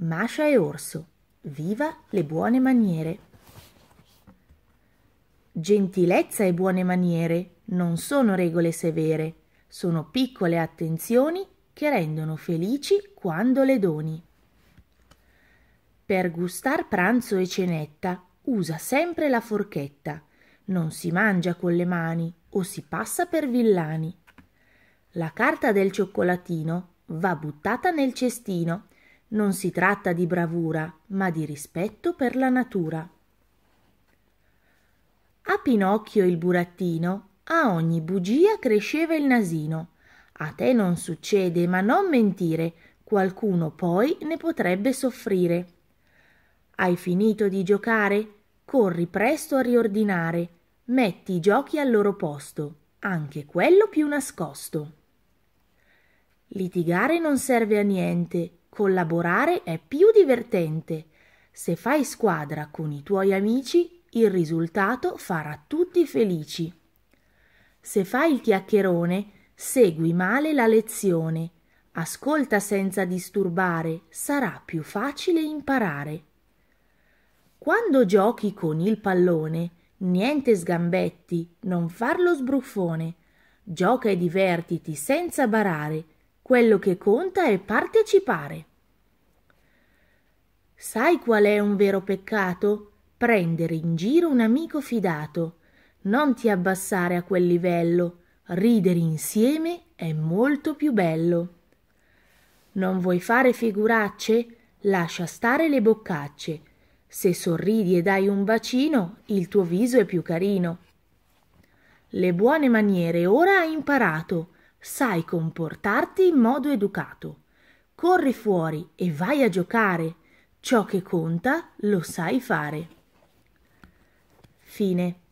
Mascia e Orso. Viva le buone maniere. Gentilezza e buone maniere non sono regole severe, sono piccole attenzioni che rendono felici quando le doni. Per gustar pranzo e cenetta usa sempre la forchetta, non si mangia con le mani o si passa per villani. La carta del cioccolatino va buttata nel cestino non si tratta di bravura, ma di rispetto per la natura. A Pinocchio il burattino a ogni bugia cresceva il nasino. A te non succede, ma non mentire, qualcuno poi ne potrebbe soffrire. Hai finito di giocare? Corri presto a riordinare. Metti i giochi al loro posto, anche quello più nascosto. Litigare non serve a niente, Collaborare è più divertente. Se fai squadra con i tuoi amici, il risultato farà tutti felici. Se fai il chiacchierone, segui male la lezione. Ascolta senza disturbare, sarà più facile imparare. Quando giochi con il pallone, niente sgambetti, non farlo sbruffone. Gioca e divertiti senza barare quello che conta è partecipare. Sai qual è un vero peccato? Prendere in giro un amico fidato. Non ti abbassare a quel livello. Ridere insieme è molto più bello. Non vuoi fare figuracce? Lascia stare le boccacce. Se sorridi e dai un bacino, il tuo viso è più carino. Le buone maniere ora hai imparato sai comportarti in modo educato. Corri fuori e vai a giocare. Ciò che conta lo sai fare. Fine.